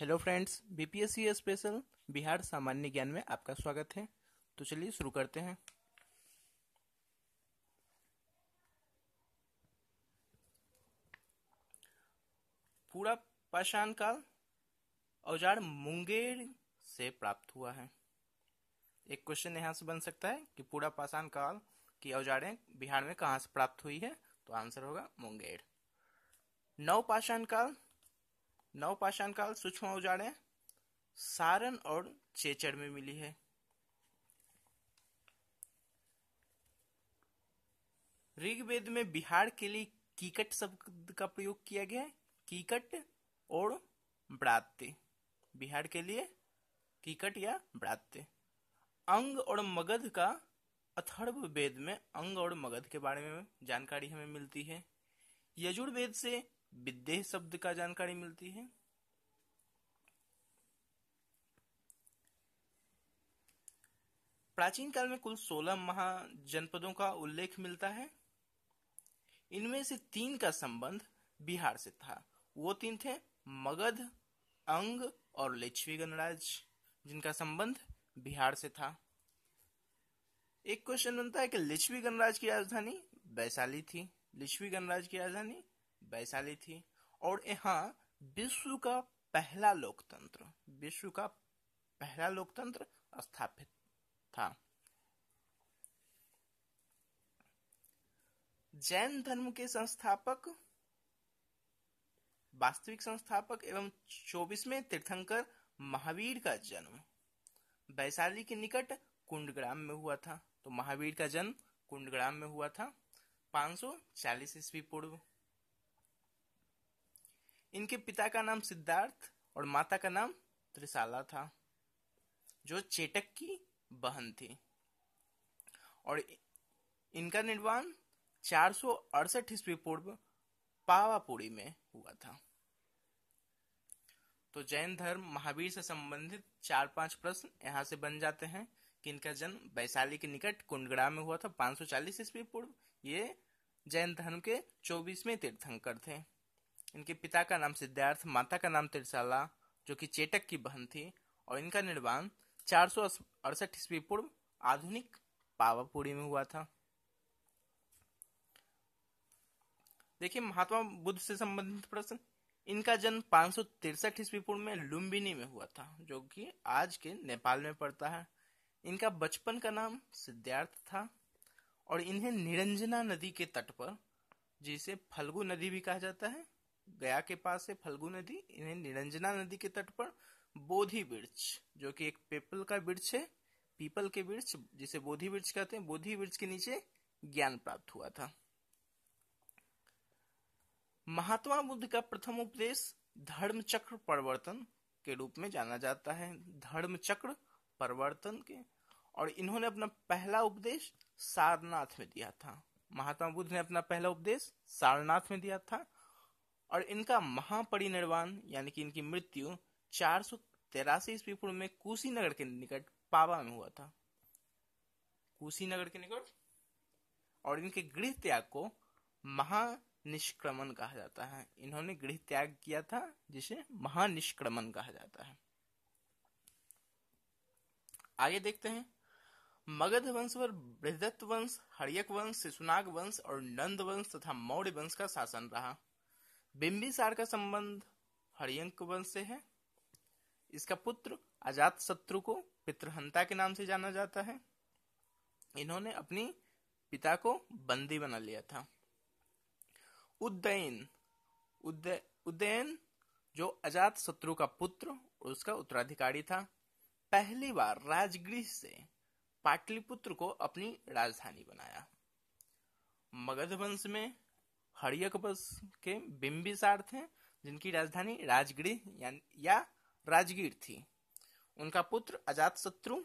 hello friends BPSC special Bihar सामान्य ज्ञान में आपका स्वागत है तो चलिए शुरू करते हैं पूरा पाषाण काल औजार मुंगेर से प्राप्त हुआ है एक क्वेश्चन यहां से बन सकता है कि पूरा पाषाण काल की औजारें बिहार में कहां से प्राप्त हुई है तो आंसर होगा मुंगेर नव पाषाण काल नवपाषाण काल सूक्ष्म उजाड़े सारण और चेचड़ में मिली है ऋग्वेद में बिहार के लिए कीकट शब्द का प्रयोग किया गया है कीकट और ब्रात्य बिहार के लिए कीकट या ब्रात्य अंग और मगध का अथर्व वेद में अंग और मगध के बारे में जानकारी हमें मिलती है यजुर्वेद से विदेह शब्द का जानकारी मिलती है प्राचीन काल में कुल सोलह महाजनपदों का उल्लेख मिलता है इनमें से तीन का संबंध बिहार से था वो तीन थे मगध अंग और लेछवी गणराज जिनका संबंध बिहार से था एक क्वेश्चन बनता है कि लिच्छवी गणराज की राजधानी वैशाली थी लिच्छवी गणराज की राजधानी वैशाली थी और यहाँ विश्व का पहला लोकतंत्र विश्व का पहला लोकतंत्र स्थापित था जैन धर्म के संस्थापक वास्तविक संस्थापक एवं चौबीसवें तीर्थंकर महावीर का जन्म वैशाली के निकट कुंडग्राम में हुआ था तो महावीर का जन्म कुंडग्राम में हुआ था 540 ईस्वी पूर्व इनके पिता का नाम सिद्धार्थ और माता का नाम त्रिशाला था जो चेटक की बहन थी और इनका निर्माण चार सौ अड़सठ ईस्वी पूर्व पावापुरी में हुआ था तो जैन धर्म महावीर से संबंधित चार पांच प्रश्न यहाँ से बन जाते हैं कि इनका जन्म वैशाली के निकट कुंडगड़ा में हुआ था 540 ईस्वी पूर्व ये जैन धर्म के 24वें तीर्थंकर थे इनके पिता का नाम सिद्धार्थ माता का नाम तिरसाला जो कि चेटक की बहन थी और इनका निर्माण चार सौ अड़सठ ईस्वी पूर्व आधुनिक पावापुरी में हुआ था देखिए महात्मा बुद्ध से संबंधित प्रश्न इनका जन्म पांच सौ तिरसठ ईस्वी पूर्व में लुम्बिनी में हुआ था जो कि आज के नेपाल में पड़ता है इनका बचपन का नाम सिद्धार्थ था और इन्हें निरंजना नदी के तट पर जिसे फल्गु नदी भी कहा जाता है गया के पास है फल्गु नदी इन्हें निरंजना नदी के तट पर बोधि वृक्ष जो कि एक पेपल का वृक्ष है पीपल के वृक्ष जिसे बोधि वृक्ष कहते हैं बोधि वृक्ष के नीचे ज्ञान प्राप्त हुआ था महात्मा बुद्ध का प्रथम उपदेश धर्म चक्र परिवर्तन के रूप में जाना जाता है धर्म चक्र परिवर्तन के और इन्होंने अपना पहला उपदेश सारनाथ में दिया था महात्मा बुद्ध ने अपना पहला उपदेश सारनाथ में दिया था और इनका महापरिनिर्वाण यानी कि इनकी मृत्यु चार सौ तेरासी ईस्वी पूर्व में कुशीनगर के निकट पावा में हुआ था कुशीनगर के निकट और इनके गृह त्याग को महानिष्क्रमण कहा जाता है इन्होंने गृह त्याग किया था जिसे महानिष्क्रमण कहा जाता है आगे देखते हैं मगध वंश पर बृहदत्त वंश हरियक वंश शिशुनाग वंश और नंद वंश तथा मौर्य वंश का शासन रहा बिंबिसार का संबंध हरियंक वंश से है इसका पुत्र अजात शत्रु को पितृहंता के नाम से जाना जाता है इन्होंने अपनी पिता को बंदी बना लिया था उद्दयन उद्दय जो अजात शत्रु का पुत्र और उसका उत्तराधिकारी था पहली बार राजगृह से पाटलिपुत्र को अपनी राजधानी बनाया मगध वंश में हरियक वंश के बिम्बिसार थे जिनकी राजधानी राजगृह या राजगीर थी उनका पुत्र अजात शत्रु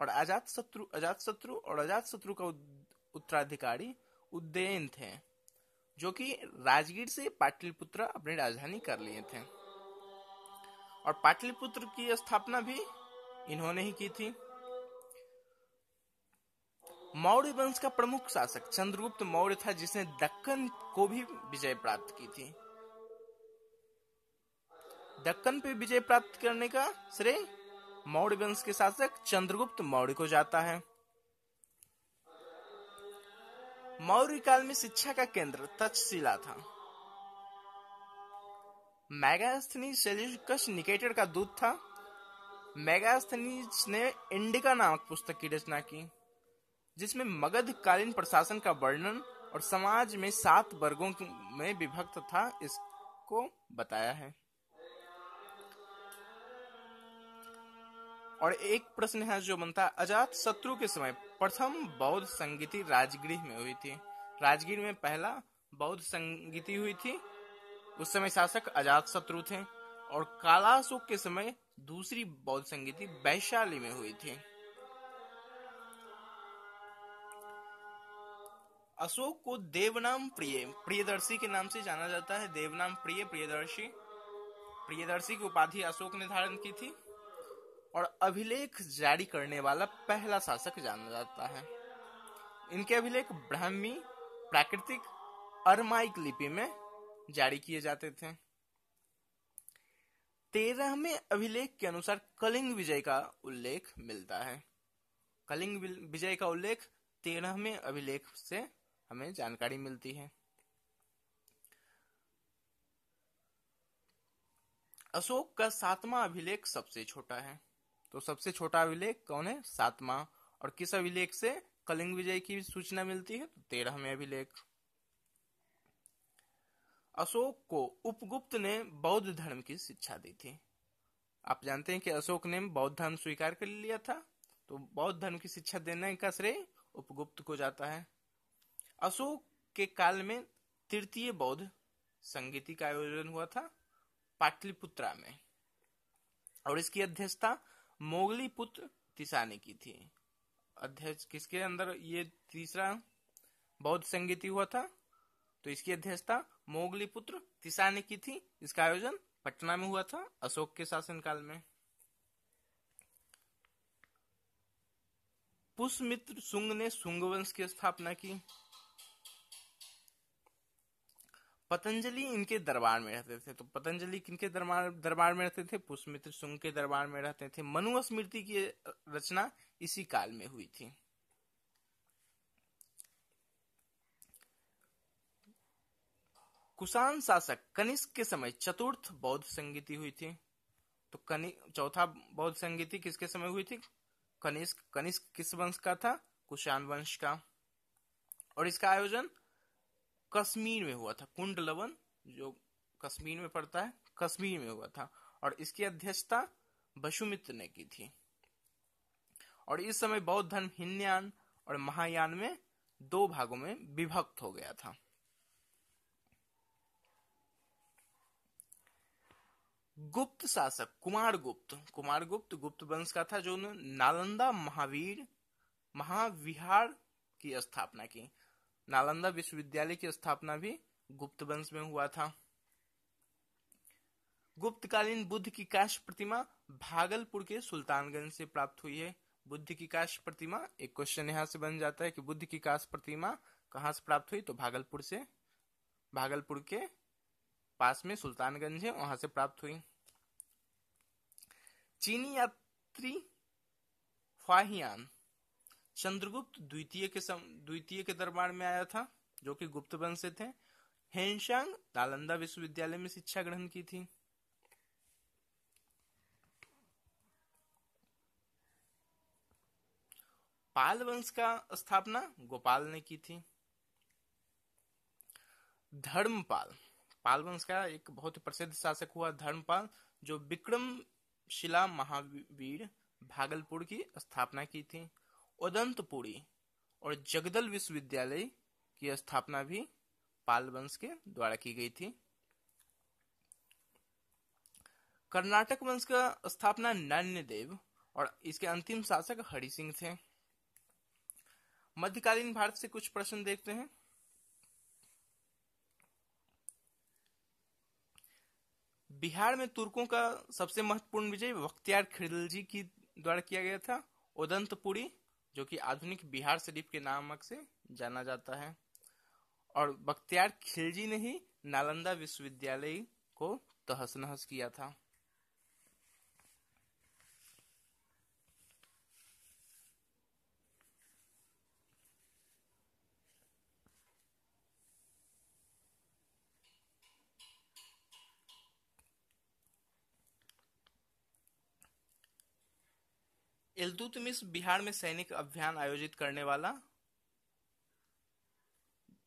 और अजात शत्रु अजात शत्रु और अजात शत्रु का उत्तराधिकारी उद्दयन थे जो कि राजगीर से पाटलिपुत्र अपनी राजधानी कर लिए थे और पाटलिपुत्र की स्थापना भी इन्होंने ही की थी मौर्य वंश का प्रमुख शासक चंद्रगुप्त मौर्य था जिसने दक्कन को भी विजय प्राप्त की थी दक्कन पे विजय प्राप्त करने का श्रेय मौर्य वंश के शासक चंद्रगुप्त मौर्य को जाता है मौर्य काल में शिक्षा का केंद्र तक्षशिला था मेगास्थनी सेल्यूकस निकेटर का दूत था मैगास्थनी ने इंडिका नामक पुस्तक की रचना की जिसमें मगधकालीन प्रशासन का वर्णन और समाज में सात वर्गों में विभक्त था इसको बताया है और एक प्रश्न है जो बनता है अजात शत्रु के समय प्रथम बौद्ध संगीति राजगृह में हुई थी राजगीर में पहला बौद्ध संगीति हुई थी उस समय शासक अजात शत्रु थे और कालाशोक के समय दूसरी बौद्ध संगीति वैशाली में हुई थी अशोक को देवनाम प्रिय प्रियदर्शी के नाम से जाना जाता है देवनाम प्रिय प्रियदर्शी प्रियदर्शी की उपाधि अशोक ने धारण की थी और अभिलेख जारी करने वाला पहला शासक जाना जाता है इनके अभिलेख ब्राह्मी प्राकृतिक अरमाइक लिपि में जारी किए जाते थे तेरहवें अभिलेख के अनुसार कलिंग विजय का उल्लेख मिलता है कलिंग विजय का उल्लेख तेरहवें अभिलेख से हमें जानकारी मिलती है अशोक का सातवां अभिलेख सबसे छोटा है तो सबसे छोटा अभिलेख कौन है सातवां और किस अभिलेख से कलिंग विजय की सूचना मिलती है तो तेरहवें अभिलेख अशोक को उपगुप्त ने बौद्ध धर्म की शिक्षा दी थी आप जानते हैं कि अशोक ने बौद्ध धर्म स्वीकार कर लिया था तो बौद्ध धर्म की शिक्षा देने का श्रेय उपगुप्त को जाता है अशोक के काल में तृतीय बौद्ध संगीति का आयोजन हुआ था पाटलिपुत्रा में और इसकी अध्यक्षता मोगली पुत्र तिशा ने की थी अध्यक्ष किसके अंदर ये तीसरा बौद्ध संगीति हुआ था तो इसकी अध्यक्षता मोगली पुत्र तिशा ने की थी इसका आयोजन पटना में हुआ था अशोक के शासनकाल में पुष्पमित्र सुंग ने सुंग वंश की स्थापना की पतंजलि इनके दरबार में रहते थे तो पतंजलि किनके दरबार दरबार में रहते थे पुष्मित्र सुंग के दरबार में रहते थे मनुस्मृति की रचना इसी काल में हुई थी कुषाण शासक कनिष्क के समय चतुर्थ बौद्ध संगीति हुई थी तो कनि चौथा बौद्ध संगीति किसके समय हुई थी कनिष्क कनिष्क किस वंश का था कुषाण वंश का और इसका आयोजन कश्मीर में हुआ था कुंड लवन जो कश्मीर में पड़ता है कश्मीर में हुआ था और इसकी अध्यक्षता बसुमित्र ने की थी और इस समय बौद्ध धर्म हिन्यान और महायान में दो भागों में विभक्त हो गया था गुप्त शासक कुमार गुप्त कुमार गुप्त गुप्त वंश का था जो नालंदा महावीर महाविहार की स्थापना की नालंदा विश्वविद्यालय की स्थापना भी गुप्त वंश में हुआ था गुप्तकालीन बुद्ध की काश प्रतिमा भागलपुर के सुल्तानगंज से प्राप्त हुई है बुद्ध की काश प्रतिमा एक क्वेश्चन यहां से बन जाता है कि बुद्ध की काश प्रतिमा कहाँ से प्राप्त हुई तो भागलपुर से भागलपुर के पास में सुल्तानगंज है वहां से प्राप्त हुई चीनी यात्री फाहियान चंद्रगुप्त द्वितीय के सम, द्वितीय के दरबार में आया था जो कि गुप्त वंश से थे हेनशांग नालंदा विश्वविद्यालय में शिक्षा ग्रहण की थी पाल वंश का स्थापना गोपाल ने की थी धर्मपाल पाल वंश का एक बहुत ही प्रसिद्ध शासक हुआ धर्मपाल जो विक्रमशिला महावीर भागलपुर की स्थापना की थी उदंतपुरी और जगदल विश्वविद्यालय की स्थापना भी पाल वंश के द्वारा की गई थी कर्नाटक वंश का स्थापना नान्य देव और इसके अंतिम शासक हरि सिंह थे मध्यकालीन भारत से कुछ प्रश्न देखते हैं बिहार में तुर्कों का सबसे महत्वपूर्ण विजय बख्तियार जी की द्वारा किया गया था उदंतपुरी जो कि आधुनिक बिहार शरीफ के नामक से जाना जाता है और बख्तियार खिलजी ने ही नालंदा विश्वविद्यालय को तहस नहस किया था इल्तुतमिस बिहार में सैनिक अभियान आयोजित करने वाला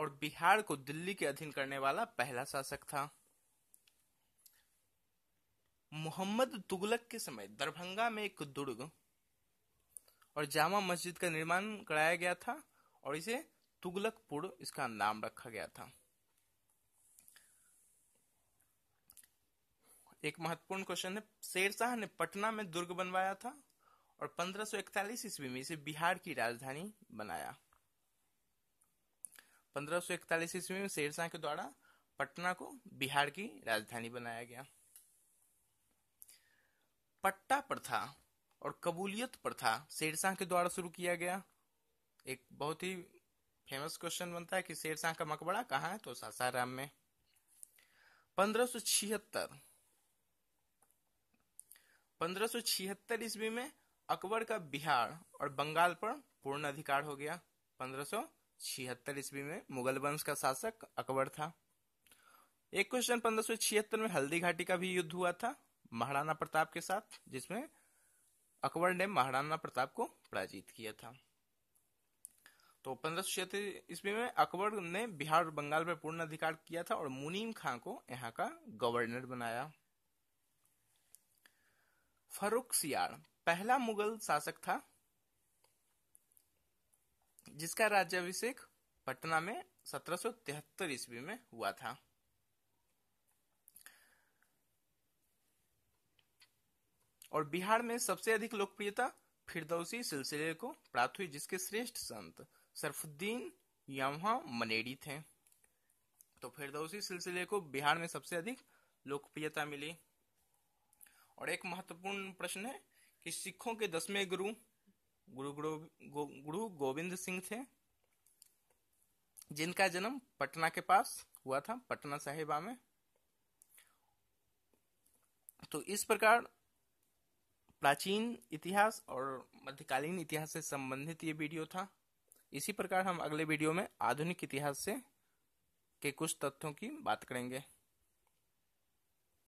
और बिहार को दिल्ली के अधीन करने वाला पहला शासक था मोहम्मद तुगलक के समय दरभंगा में एक दुर्ग और जामा मस्जिद का निर्माण कराया गया था और इसे तुगलकपुर इसका नाम रखा गया था एक महत्वपूर्ण क्वेश्चन है शेरशाह ने पटना में दुर्ग बनवाया था और 1541 ईस्वी में इसे बिहार की राजधानी बनाया 1541 ईस्वी में शेरशाह के द्वारा पटना को बिहार की राजधानी बनाया गया पट्टा प्रथा और कबूलियत प्रथा शेरशाह के द्वारा शुरू किया गया एक बहुत ही फेमस क्वेश्चन बनता है कि शेरशाह का मकबरा कहा है तो सासाराम में पंद्रह सो छिहत्तर ईस्वी में अकबर का बिहार और बंगाल पर पूर्ण अधिकार हो गया पंद्रह छिहत्तर ईस्वी में मुगल वंश का शासक अकबर था एक क्वेश्चन पंद्रह छिहत्तर में हल्दी घाटी का भी युद्ध हुआ था महाराणा प्रताप के साथ जिसमें अकबर ने महाराणा प्रताप को पराजित किया था तो पंद्रह छिहत्तर ईस्वी में अकबर ने बिहार और बंगाल पर पूर्ण अधिकार किया था और मुनीम खां को यहाँ का गवर्नर बनाया फरुख सियार पहला मुगल शासक था जिसका राज्याभिषेक पटना में 1773 ईस्वी में हुआ था और बिहार में सबसे अधिक लोकप्रियता फिरदौसी सिलसिले को प्राप्त हुई जिसके श्रेष्ठ संत सरफुद्दीन यहां मनेडी थे तो फिरदौसी सिलसिले को बिहार में सबसे अधिक लोकप्रियता मिली और एक महत्वपूर्ण प्रश्न है कि सिखों के दसवें गुरु गुरु गुरु गुरु गोविंद सिंह थे जिनका जन्म पटना के पास हुआ था पटना साहिबा में तो इस प्रकार प्राचीन इतिहास और मध्यकालीन इतिहास से संबंधित ये वीडियो था इसी प्रकार हम अगले वीडियो में आधुनिक इतिहास से के कुछ तथ्यों की बात करेंगे